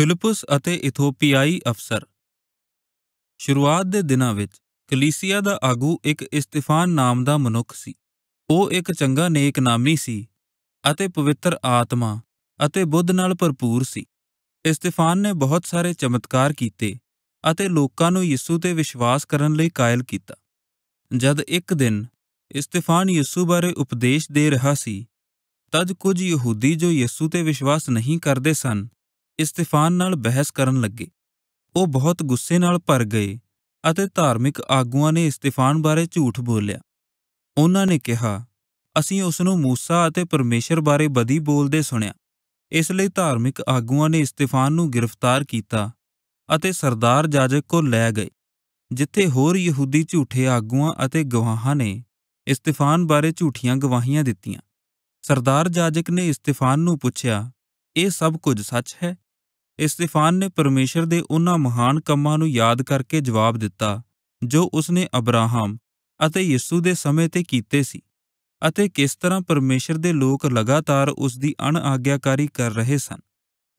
Philips ਅਤੇ ਇਥੋਪੀਆਈ ਅਫਸਰ ਸ਼ੁਰੂਆਤ ਦੇ ਦਿਨਾਂ ਵਿੱਚ ਕਲੀਸੀਆ ਦਾ ਆਗੂ ਇੱਕ ਇਸਤੀਫਾਨ ਨਾਮ ਦਾ ਮਨੁੱਖ ਸੀ ਉਹ ਇੱਕ ਚੰਗਾ ਨੇਕ ਨਾਮੀ ਸੀ ਅਤੇ ਪਵਿੱਤਰ ਆਤਮਾ ਅਤੇ ਬੁੱਧ ਨਾਲ ਭਰਪੂਰ ਸੀ ਇਸਤੀਫਾਨ ਨੇ ਬਹੁਤ ਸਾਰੇ ਚਮਤਕਾਰ ਕੀਤੇ ਅਤੇ ਲੋਕਾਂ ਨੂੰ ਯਿਸੂ ਤੇ ਵਿਸ਼ਵਾਸ ਕਰਨ ਲਈ ਕਾਇਲ ਕੀਤਾ ਜਦ ਇੱਕ ਦਿਨ ਇਸਤੀਫਾਨ ਯਿਸੂ ਬਾਰੇ ਉਪਦੇਸ਼ ਦੇ ਰਿਹਾ ਸੀ ਤਦ ਕੁਝ ਯਹੂਦੀ ਜੋ ਯਿਸੂ ਤੇ ਵਿਸ਼ਵਾਸ ਨਹੀਂ ਕਰਦੇ ਸਨ ਇਸਤੀਫਾਨ ਨਾਲ ਬਹਿਸ ਕਰਨ ਲੱਗੇ ਉਹ ਬਹੁਤ ਗੁੱਸੇ ਨਾਲ ਭਰ ਗਏ ਅਤੇ ਧਾਰਮਿਕ ਆਗੂਆਂ ਨੇ ਇਸਤੀਫਾਨ ਬਾਰੇ ਝੂਠ ਬੋਲਿਆ ਉਹਨਾਂ ਨੇ ਕਿਹਾ ਅਸੀਂ ਉਸ ਨੂੰ موسی ਅਤੇ ਪਰਮੇਸ਼ਰ ਬਾਰੇ ਬਦੀ ਬੋਲਦੇ ਸੁਣਿਆ ਇਸ ਲਈ ਧਾਰਮਿਕ ਆਗੂਆਂ ਨੇ ਇਸਤੀਫਾਨ ਨੂੰ ਗ੍ਰਿਫਤਾਰ ਕੀਤਾ ਅਤੇ ਸਰਦਾਰ ਜਾਜਕ ਕੋ ਲੈ ਗਏ ਜਿੱਥੇ ਹੋਰ ਯਹੂਦੀ ਝੂਠੇ ਆਗੂਆਂ ਅਤੇ ਗਵਾਹਾਂ ਨੇ ਇਸਤੀਫਾਨ ਬਾਰੇ ਝੂਠੀਆਂ ਗਵਾਹੀਆਂ ਦਿੱਤੀਆਂ ਸਰਦਾਰ ਜਾਜਕ ਨੇ ਇਸਤੀਫਾਨ ਨੂੰ ਪੁੱਛਿਆ ਇਹ ਸਭ ਕੁਝ ਸੱਚ ਹੈ ਇਸਤੀਫਾਨ ਨੇ ਪਰਮੇਸ਼ਰ ਦੇ ਉਹਨਾਂ ਮਹਾਨ ਕੰਮਾਂ ਨੂੰ ਯਾਦ ਕਰਕੇ ਜਵਾਬ ਦਿੱਤਾ ਜੋ ਉਸਨੇ ਅਬਰਾਹਮ ਅਤੇ ਯਿਸੂ ਦੇ ਸਮੇਂ ਤੇ ਕੀਤੇ ਸੀ ਅਤੇ ਕਿਸ ਤਰ੍ਹਾਂ ਪਰਮੇਸ਼ਰ ਦੇ ਲੋਕ ਲਗਾਤਾਰ ਉਸ ਦੀ ਅਣਆਗਿਆਕਾਰੀ ਕਰ ਰਹੇ ਸਨ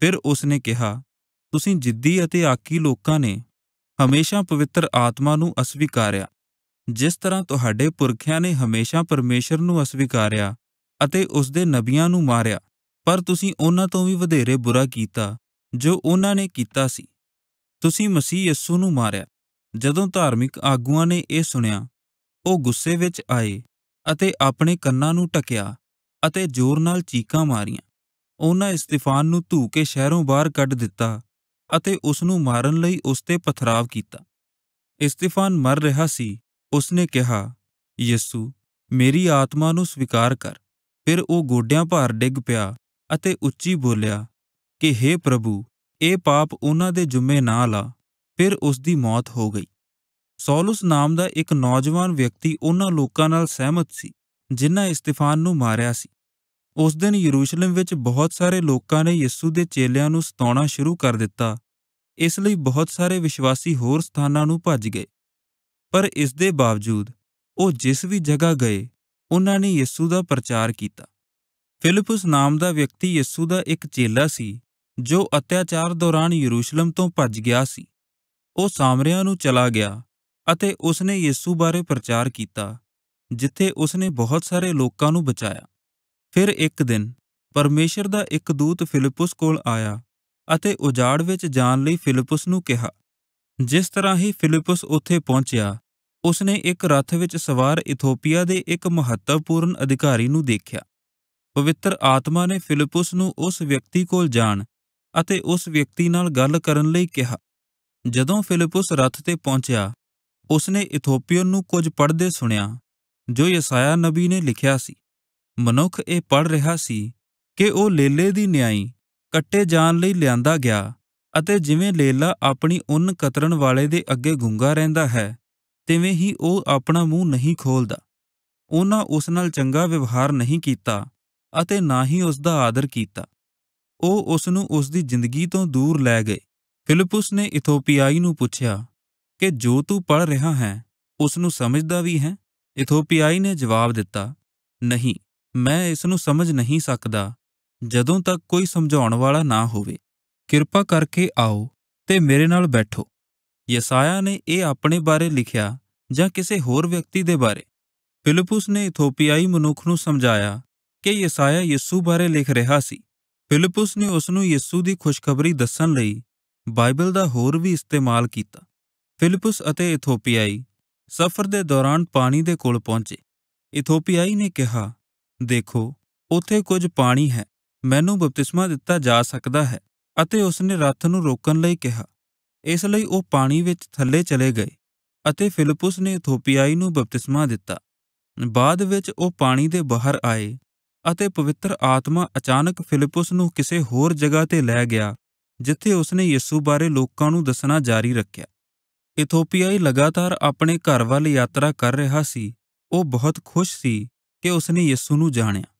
ਫਿਰ ਉਸਨੇ ਕਿਹਾ ਤੁਸੀਂ ਜਿੱਦੀ ਅਤੇ ਆਕੀ ਲੋਕਾਂ ਨੇ ਹਮੇਸ਼ਾ ਪਵਿੱਤਰ ਆਤਮਾ ਨੂੰ ਅਸਵੀਕਾਰਿਆ ਜਿਸ ਤਰ੍ਹਾਂ ਤੁਹਾਡੇ ਪੁਰਖਿਆਂ ਨੇ ਹਮੇਸ਼ਾ ਪਰਮੇਸ਼ਰ ਨੂੰ ਅਸਵੀਕਾਰਿਆ ਅਤੇ ਉਸ ਦੇ ਨਬੀਆਂ ਨੂੰ ਮਾਰਿਆ ਪਰ ਤੁਸੀਂ ਉਹਨਾਂ ਤੋਂ ਵੀ ਵਧੇਰੇ ਬੁਰਾ ਕੀਤਾ ਜੋ ਉਹਨਾਂ ਨੇ ਕੀਤਾ ਸੀ ਤੁਸੀਂ ਮਸੀਹ ਯਸੂ ਨੂੰ ਮਾਰਿਆ ਜਦੋਂ ਧਾਰਮਿਕ ਆਗੂਆਂ ਨੇ ਇਹ ਸੁਣਿਆ ਉਹ ਗੁੱਸੇ ਵਿੱਚ ਆਏ ਅਤੇ ਆਪਣੇ ਕੰਨਾਂ ਨੂੰ ਟਕਿਆ ਅਤੇ ਜ਼ੋਰ ਨਾਲ ਚੀਕਾਂ ਮਾਰੀਆਂ ਉਹਨਾਂ ਇਸਤੀਫਾਨ ਨੂੰ ਧੂ ਕੇ ਸ਼ਹਿਰੋਂ ਬਾਹਰ ਕੱਢ ਦਿੱਤਾ ਅਤੇ ਉਸ ਨੂੰ ਮਾਰਨ ਲਈ ਉਸ ਤੇ ਪਥਰਾਵ ਕੀਤਾ ਇਸਤੀਫਾਨ ਮਰ ਰਿਹਾ ਸੀ ਉਸਨੇ ਕਿਹਾ ਯਸੂ ਮੇਰੀ ਆਤਮਾ ਨੂੰ ਸਵੀਕਾਰ ਕਰ ਫਿਰ ਉਹ ਗੋਡਿਆਂ ਭਾਰ ਡਿੱਗ ਪਿਆ ਅਤੇ ਉੱਚੀ ਬੋਲਿਆ ਕਿ हे ਪ੍ਰਭੂ ਇਹ ਪਾਪ ਉਹਨਾਂ ਦੇ ਜੁਮੇ ਨਾ ਲਾ ਫਿਰ ਉਸ ਦੀ ਮੌਤ ਹੋ ਗਈ ਸੌਲਸ ਨਾਮ ਦਾ ਇੱਕ ਨੌਜਵਾਨ ਵਿਅਕਤੀ ਉਹਨਾਂ ਲੋਕਾਂ ਨਾਲ ਸਹਿਮਤ ਸੀ ਜਿਨ੍ਹਾਂ ਇਸਤੀਫਾਨ ਨੂੰ ਮਾਰਿਆ ਸੀ ਉਸ ਦਿਨ ਯਰੂਸ਼ਲਮ ਵਿੱਚ ਬਹੁਤ ਸਾਰੇ ਲੋਕਾਂ ਨੇ ਯਿਸੂ ਦੇ ਚੇਲਿਆਂ ਨੂੰ ਸਤਾਉਣਾ ਸ਼ੁਰੂ ਕਰ ਦਿੱਤਾ ਇਸ ਲਈ ਬਹੁਤ ਸਾਰੇ ਵਿਸ਼ਵਾਸੀ ਹੋਰ ਸਥਾਨਾਂ ਨੂੰ ਭੱਜ ਗਏ ਪਰ ਇਸ ਦੇ ਬਾਵਜੂਦ ਉਹ ਜਿਸ ਵੀ ਜਗ੍ਹਾ ਗਏ ਉਹਨਾਂ ਨੇ ਯਿਸੂ ਦਾ ਪ੍ਰਚਾਰ ਕੀਤਾ ਫਿਲਿਪਸ ਨਾਮ ਦਾ ਵਿਅਕਤੀ ਯਿਸੂ ਦਾ ਇੱਕ ਚੇਲਾ ਸੀ ਜੋ ਅਤਿਆਚਾਰ ਦੌਰਾਨ ਯਰੂਸ਼ਲਮ ਤੋਂ ਭੱਜ ਗਿਆ ਸੀ ਉਹ ਸਾਮਰੀਆ ਨੂੰ ਚਲਾ ਗਿਆ ਅਤੇ ਉਸਨੇ ਯਿਸੂ ਬਾਰੇ ਪ੍ਰਚਾਰ ਕੀਤਾ ਜਿੱਥੇ ਉਸਨੇ ਬਹੁਤ ਸਾਰੇ ਲੋਕਾਂ ਨੂੰ ਬਚਾਇਆ ਫਿਰ ਇੱਕ ਦਿਨ ਪਰਮੇਸ਼ਰ ਦਾ ਇੱਕ ਦੂਤ ਫਿਲਿਪਸ ਕੋਲ ਆਇਆ ਅਤੇ ਉਜਾੜ ਵਿੱਚ ਜਾਣ ਲਈ ਫਿਲਿਪਸ ਨੂੰ ਕਿਹਾ ਜਿਸ ਤਰ੍ਹਾਂ ਹੀ ਫਿਲਿਪਸ ਉੱਥੇ ਪਹੁੰਚਿਆ ਉਸਨੇ ਇੱਕ ਰੱਥ ਵਿੱਚ ਸਵਾਰ ਇਥੋਪੀਆ ਦੇ ਇੱਕ ਮਹੱਤਵਪੂਰਨ ਅਧਿਕਾਰੀ ਨੂੰ ਦੇਖਿਆ ਪਵਿੱਤਰ ਆਤਮਾ ਨੇ ਫਿਲਿਪਸ ਨੂੰ ਉਸ ਵਿਅਕਤੀ ਕੋਲ ਜਾਣ ਅਤੇ ਉਸ ਵਿਅਕਤੀ ਨਾਲ ਗੱਲ ਕਰਨ ਲਈ ਕਿਹਾ ਜਦੋਂ ਫਿਲਿਪਸ ਰੱਥ ਤੇ ਪਹੁੰਚਿਆ ਉਸਨੇ ਇਥੋਪੀਅਨ ਨੂੰ ਕੁਝ ਪੜ੍ਹਦੇ ਸੁਣਿਆ ਜੋ ਯਸਾਇਆ ਨਬੀ ਨੇ ਲਿਖਿਆ ਸੀ ਮਨੁੱਖ ਇਹ ਪੜ੍ਹ ਰਿਹਾ ਸੀ ਕਿ ਉਹ ਲੇਲੇ ਦੀ ਨਿਆਈ ਕੱਟੇ ਜਾਣ ਲਈ ਲਿਆਂਦਾ ਗਿਆ ਅਤੇ ਜਿਵੇਂ ਲੇਲਾ ਆਪਣੀ ਉਨ ਕਤਰਨ ਵਾਲੇ ਦੇ ਅੱਗੇ ਗੁੰਗਾ ਰਹਿੰਦਾ ਹੈ ਤਿਵੇਂ ਹੀ ਉਹ ਆਪਣਾ ਮੂੰਹ ਨਹੀਂ ਖੋਲਦਾ ਉਹਨਾਂ ਉਸ ਨਾਲ ਚੰਗਾ ਵਿਵਹਾਰ ਨਹੀਂ ਕੀਤਾ ਅਤੇ ਨਾ ਹੀ ਉਸ ਦਾ ਆਦਰ ਕੀਤਾ ਉਹ ਉਸ ਨੂੰ ਉਸ ਦੀ ਜ਼ਿੰਦਗੀ ਤੋਂ ਦੂਰ ਲੈ ਗਏ ਫਿਲਿਪਸ ਨੇ ਇਥੋਪੀਆਈ ਨੂੰ ਪੁੱਛਿਆ ਕਿ ਜੋ ਤੂੰ ਪੜ ਰਿਹਾ ਹੈ ਉਸ ਨੂੰ ਸਮਝਦਾ ਵੀ ਹੈ ਇਥੋਪੀਆਈ ਨੇ ਜਵਾਬ ਦਿੱਤਾ ਨਹੀਂ ਮੈਂ ਇਸ ਨੂੰ ਸਮਝ ਨਹੀਂ ਸਕਦਾ ਜਦੋਂ ਤੱਕ ਕੋਈ ਸਮਝਾਉਣ ਵਾਲਾ ਨਾ ਹੋਵੇ ਕਿਰਪਾ ਕਰਕੇ ਆਓ ਤੇ ਮੇਰੇ ਨਾਲ ਬੈਠੋ ਯਸਾਇਆ ਨੇ ਇਹ ਆਪਣੇ ਬਾਰੇ ਲਿਖਿਆ ਜਾਂ ਕਿਸੇ ਹੋਰ ਵਿਅਕਤੀ ਦੇ ਬਾਰੇ ਫਿਲਿਪਸ ਨੇ ਇਥੋਪੀਆਈ ਮਨੁੱਖ ਨੂੰ ਸਮਝਾਇਆ ਕਿ ਯਸਾਇਆ ਯਿਸੂ ਬਾਰੇ ਲਿਖ ਰਿਹਾ ਸੀ ਫਿਲਿਪਸ ਨੇ ਉਸ ਨੂੰ ਯਿਸੂ ਦੀ ਖੁਸ਼ਖਬਰੀ ਦੱਸਣ ਲਈ ਬਾਈਬਲ ਦਾ ਹੋਰ ਵੀ ਇਸਤੇਮਾਲ ਕੀਤਾ ਫਿਲਿਪਸ ਅਤੇ ਇਥੋਪੀਆਈ ਸਫ਼ਰ ਦੇ ਦੌਰਾਨ ਪਾਣੀ ਦੇ ਕੋਲ ਪਹੁੰਚੇ ਇਥੋਪੀਆਈ ਨੇ ਕਿਹਾ ਦੇਖੋ ਉੱਥੇ ਕੁਝ ਪਾਣੀ ਹੈ ਮੈਨੂੰ ਬਪਤਿਸਮਾ ਦਿੱਤਾ ਜਾ ਸਕਦਾ ਹੈ ਅਤੇ ਉਸ ਨੇ ਰੱਥ ਨੂੰ ਰੋਕਣ ਲਈ ਕਿਹਾ ਇਸ ਲਈ ਉਹ ਪਾਣੀ ਵਿੱਚ ਥੱਲੇ ਚਲੇ ਗਏ ਅਤੇ ਫਿਲਿਪਸ ਨੇ ਇਥੋਪੀਆਈ ਨੂੰ ਬਪਤਿਸਮਾ ਦਿੱਤਾ ਬਾਅਦ ਵਿੱਚ ਉਹ ਪਾਣੀ ਦੇ ਬਾਹਰ ਆਏ ਅਤੇ ਪਵਿੱਤਰ ਆਤਮਾ ਅਚਾਨਕ ਫਿਲਿਪਸ ਨੂੰ ਕਿਸੇ ਹੋਰ ਜਗ੍ਹਾ ਤੇ ਲੈ ਗਿਆ ਜਿੱਥੇ ਉਸਨੇ ਯਿਸੂ ਬਾਰੇ ਲੋਕਾਂ ਨੂੰ ਦੱਸਣਾ ਜਾਰੀ ਰੱਖਿਆ। ਇਥੋਪੀਆਈ ਲਗਾਤਾਰ ਆਪਣੇ ਘਰ ਵੱਲ ਯਾਤਰਾ ਕਰ ਰਿਹਾ ਸੀ। ਉਹ ਬਹੁਤ ਖੁਸ਼ ਸੀ ਕਿ ਉਸਨੇ ਯਿਸੂ ਨੂੰ ਜਾਣਿਆ।